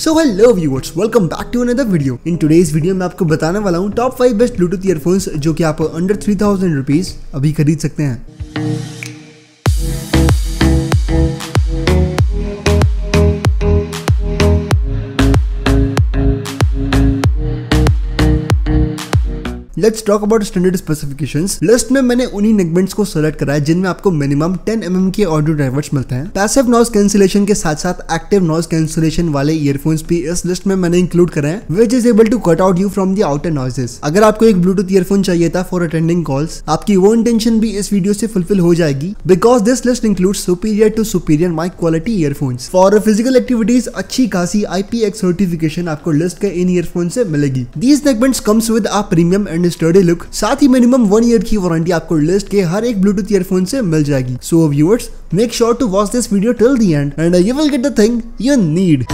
So hello viewers welcome back to another video in today's video में आपको बताने वाला हूँ top five best Bluetooth earphones जो कि आप अंडर थ्री थाउजेंड रुपीज अभी खरीद सकते हैं let's talk about standard specification list में मैंने उन्हीं नेगमेंट्स को सिलेक्ट करा है जिनमें आपको मिनिमम एम एम के ऑडियो ड्राइवर्स मिलते हैं पैसिव नॉइज कैंसिलेशन के साथ साथ एक्टिव नॉइज कैंसिलेशन वाले ईयरफोन्स भी इस लिस्ट में मैंने इंक्लूड करा है which is able to cut out you from the outer noises अगर आपको एक ब्लूटूथ ईयरफोन चाहिए था फॉर अटेंडिंग कॉल्स आपकी वो इंटेंशन भी इस वीडियो से फुलफिल हो जाएगी because this list include superior to superior mic quality earphones for physical activities अच्छी खासी आईपीएक्स सर्टिफिकेशन आपको लिस्ट के इन ईयरफोन से मिलेगी these neckbands comes with a premium and sturdy look साथ ही मिनिमम वन ईयर की वारंटी आपको लिस्ट के हर एक ब्लूटूथ ईयरफोन से मिल जाएगी so viewers make sure to watch this video till the end and you will get the thing you need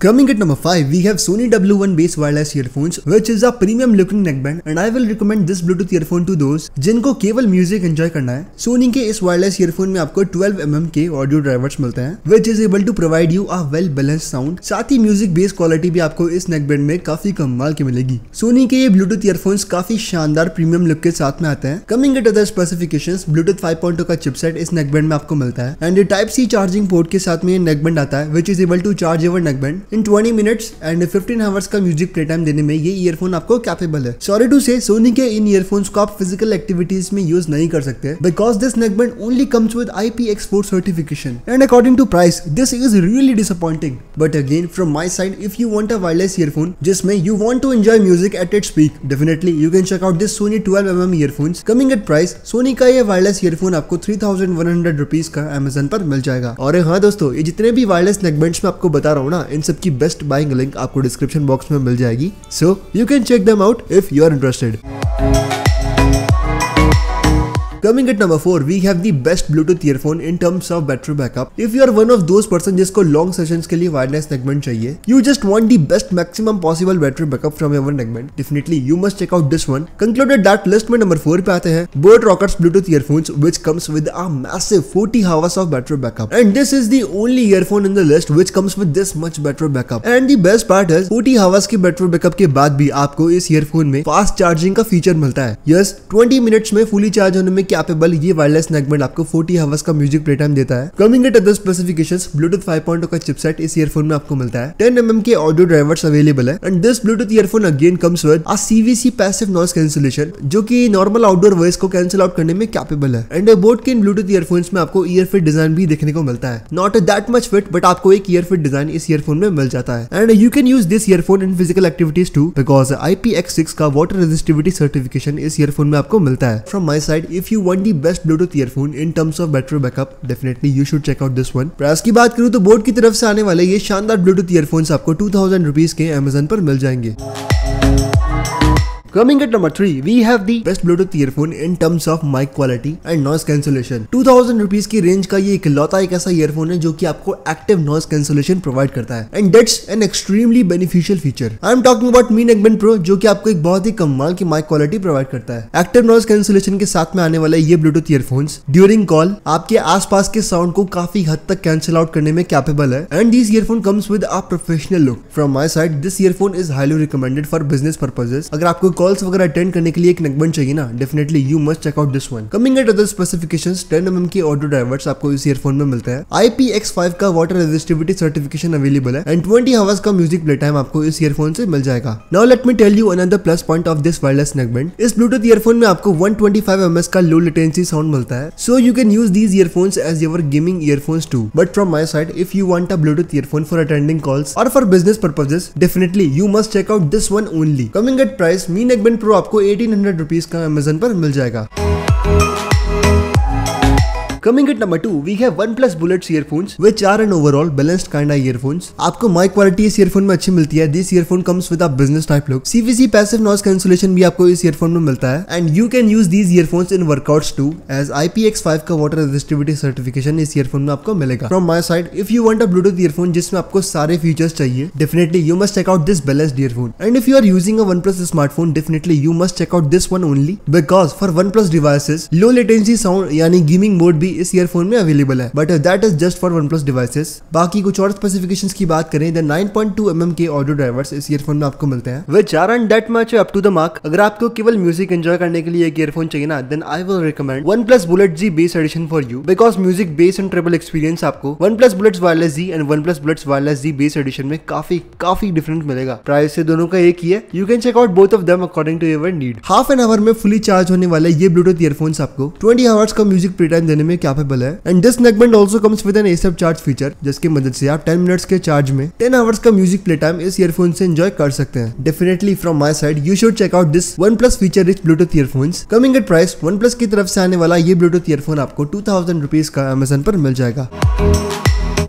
Coming at number 5, we have Sony W1 based wireless earphones which is a premium looking neckband and I will recommend this Bluetooth earphone to those जिनको केवल music enjoy करना है सोनी के इस wireless earphone में आपको 12 mm के audio drivers मिलते हैं which is able to provide you a well balance sound साथ ही म्यूजिक बेस क्वालिटी भी आपको इस नेकबैंड में काफी कमाल की मिलेगी सोनी के ये ब्लूटूथ ईयरफोन्स काफी शानदार प्रीमियम लुक के साथ में आते हैं coming at other specification Bluetooth five point का चिपसेट इस नेकबैंड में आपको मिलता है and type C charging port के साथ में नेकबैंड आता है which is able to charge ever neckband in twenty minutes and fifteen hours का म्यूजिक प्ले टाइम देने में ये ईयरफोन आपको कैपेबल है सॉरी टू से सोनी के इन ईयरफोन को आप फिजिकल एक्टिविटीज में यूज नहीं कर सकते because this neckband only comes with I P export certification and according to price this is really disappointing but again from my side if you want a wireless earphone जिसमें you want to enjoy music at it speak definitely you can check out this Sony twelve M M earphone coming at price Sony का ये wireless earphone आपको three thousand one hundred rupees का Amazon पर मिल जाएगा और हाँ दोस्तों ये जितने भी वायरलेस नेकबेंड्स में आपको बता रहा हूँ ना इन सब सबकी बेस्ट बाइंग लिंक आपको डिस्क्रिप्शन बॉक्स में मिल जाएगी so you can check them out if you are interested Coming at number 4, we have the best Bluetooth earphone in terms of battery backup. If you are one of those person जिसको long sessions के लिए wireless neckband चाहिए you just want the best maximum possible battery backup from your neckband definitely you must check out this one concluded that list में number 4 पे आते हैं boat rockers Bluetooth earphones which comes with a massive 40 hours of battery backup and this is the only earphone in the list which comes with this much battery backup and the best part is 40 hours की battery backup के बाद भी आपको इस earphone में fast charging का feature मिलता है यस yes, 20 मिनट्स में फुली चार्ज होने में क्या कैपेबल ये वायरलेस नेगमेंट आपको 40 हवर्स का म्यूजिक प्ले टाइम देता है coming at other specification Bluetooth five point का चिपसेट इस ईयरफोन में आपको मिलता है टेन एम के ऑडियो ड्राइवर्स अवेलेबल है and this Bluetooth earphone again comes with a CVC passive noise cancellation जो कि नॉर्मल आउटडोर वॉइस को कैंसिल आउट करने में कैपेबल है एंड बोट के इन ब्लूटूथ ईयरफोन में आपको ईयरफिट डिजाइन भी देखने को मिलता है not that much fit but आपको एक ईयरफिट डिजाइन इस ईयरफोन में मिल जाता है and you can use this earphone in physical activities too because I का वाटर रेजिस्टिविटी सर्टिफिकेशन इस ईयरफोन में आपको मिलता है from my side if you want the best Bluetooth earphone in terms of battery backup definitely you should check out this one price की बात करूँ तो बोर्ड की तरफ से आने वाले ये शानदार ब्लूटूथ ईयरफोन्स आपको टू थाउजेंड रुपीज के अमेजन पर मिल जाएंगे Coming at number 3, we have the best Bluetooth earphone in terms of mic quality and noise cancellation. 2000 rupees की रेंज का ये इकलौता एक ऐसा ईयरफोन है जो कि आपको एक्टिव नॉइस कैंसलेशन प्रोवाइड करता है and that's an extremely beneficial feature I am talking about Mi neckband pro जो कि आपको एक बहुत ही कमाल की माइक क्वालिटी प्रोवाइड करता है एक्टिव नॉइस कैंसलेशन के साथ में आने वाले ये ब्लूटूथ ईयरफोन्स ड्यूरिंग कॉल आपके आसपास के साउंड को काफी हद तक कैंसिल आउट करने में कैपेबल है and this earphone comes with a professional look from my side this earphone is highly recommended for business purposes अगर आपको कॉल्स वगैरह अटेंड करने के लिए एक नकबन चाहिए ना definitely you must check out this one coming at other specification ten M M के ऑडियो ड्राइवर्स आपको इस ईयरफोन में मिलता है एक्स फाइव का वाटर रेजिस्टिविटी सर्टिफिकेशन अवेलेबल है एंड ट्वेंटी आवर्स का म्यूजिक प्ले टाइम आपको इस ईयरफोन से मिल जाएगा now let me tell you another plus point of this wireless neckband इस ब्लूटूथ ईयरफोन में आपको 125 एमएस का लो लेटेंसी साउंड मिलता है so you can use these earphone as your gaming earphone too but from my side if you want a Bluetooth earphone for attending calls और for business purposes definitely you must check out this one only coming at price Mi neckband pro आपको eighteen hundred rupees का Amazon पर मिल जाएगा Coming at number 2, we have OnePlus Bullets earphones which are an overall balanced kind of earphones. आपको mic quality इस earphone में अच्छी मिलती है this earphone comes with a business type look CVC passive noise cancellation भी आपको इस earphone में मिलता है and you can use these earphones in workouts too as IPX5 का वाटर रेजिस्टिविटी सर्टिफिकेशन इस ईयरफोन में आपको मिलेगा from my side if you want a Bluetooth earphone जिसमें आपको सारे फीचर्स चाहिए definitely you must check out this balanced earphone and if you are using a OnePlus smartphone definitely you must check out this one only because for OnePlus devices low latency sound यानी gaming mode भी इस earphone में available है but that is just for OnePlus devices बाकी कुछ और specification की बात करें nine point two M M के ऑडियो ड्राइवर्स इस ईयरफोन में आपको मिलते हैं which are and that much up to the mark अगर आपको केवल म्यूजिक एंजॉय करने के लिए एक ईयरफोन चाहिए ना then I will recommend OnePlus Bullet Z bass edition for you because music bass and treble experience आपको OnePlus Bullets wireless Z and OnePlus Bullets wireless Z bass edition में काफी काफी different मिलेगा price से दोनों का एक ही है you can check out both of them according to your need half an hour में फुली चार्ज होने वाले ये ब्लूटूथ ईयरफोन आपको ट्वेंटी आवर्स का म्यूजिक प्ले टाइम देने में कैपेबल है and this neckband also comes with an SF charge feature जिसकी मदद से आप 10 मिनट्स के चार्ज में 10 आवर्स का म्यूजिक प्ले टाइम इस ईयरफोन से एंजॉय कर सकते हैं definitely from my side you should check out this OnePlus feature rich Bluetooth earphone coming at price OnePlus की तरफ से आने वाला ये ब्लूटूथ ईयरफोन आपको टू थाउजेंड रुपीज का अमेजन पर मिल जाएगा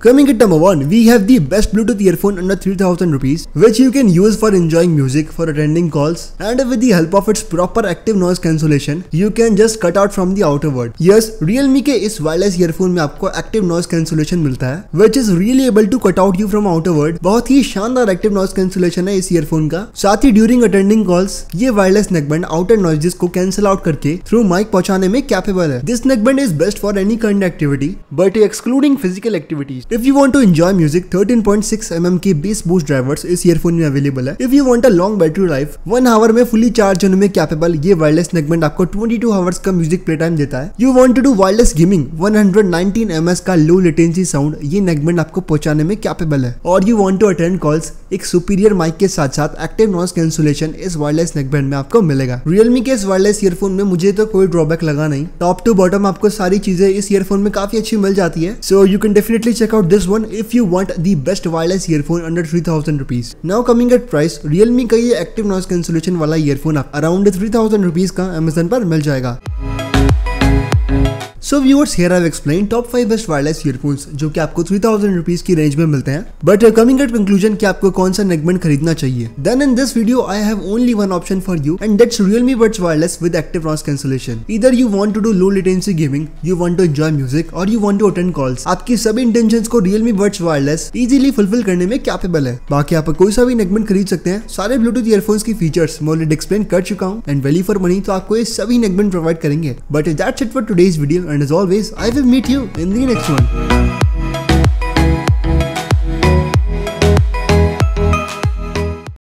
Coming at number one, we have the best Bluetooth earphone under 3000 rupees which you can use for enjoying music, for attending calls and with the help of its proper active noise cancellation, you can just cut out from the outer world. Yes, Realme के इस wireless earphone में आपको active noise cancellation मिलता है which is really able to cut out you from outer world. बहुत ही शानदार active noise cancellation है इस earphone का साथ ही during attending calls, ये wireless neckband outer नॉइजेस को cancel out करके through mic पहुंचाने में capable है This this neckband is best for any kind activity but excluding physical activities If you want to enjoy music, 13.6 mm की bass boost drivers इस earphone में available है if you want a long battery life one hour में fully charge होने में capable ये wireless neckband आपको 22 two hours का म्यूजिक प्ले टाइम देता है you want to do wireless gaming 119 ms का लो लेटेंसी साउंड ये नेगमेंट आपको पहुंचाने में कैपेबल है और you want to attend calls एक सुपीरियर माइक के साथ साथ एक्टिव नॉइस कैंसुलेशन इस वायरलेस नेकबैंड में आपको मिलेगा रियलमी के इस वायरलेस ईयरफोन में मुझे तो कोई ड्रॉबैक लगा नहीं टॉप टू बॉटम आपको सारी चीजें इस ईयरफोन में काफी अच्छी मिल जाती है so you can definitely check out out this one if you want the best wireless earphone under three thousand rupees now coming at price Realme का ये एक्टिव नॉइस कैंसिलेशन वाला earphone around three thousand rupees का Amazon पर मिल जाएगा so viewers here I explain top five best wireless earphones जो कि आपको थ्री थाउजेंड रुपीज की रेंज में मिलते हैं बट कमिंग एट कंक्लूजन कि आपको कौन सा नेगमेंट खरीदना चाहिए then in this video I have only one option for you and that's Realme Buds wireless with active noise cancellation इधर you want to do low latency gaming you want to enjoy music और you want to attend calls आपकी सभी intention को Realme Buds wireless easily fulfil करने में capable है बाकी आप कोई सा भी नेगमेंट खरीद सकते हैं सारे ब्लूटूथ ईयरफोन्स की फीचर्स मैं ऑलरेडी एक्सप्लेन कर चुका हूँ एंड वैल्यू फॉर मनी तो आपको ये सभी नेगमेंट प्रोवाइड करेंगे but that's it for today's video And as always, I will meet you in the next one.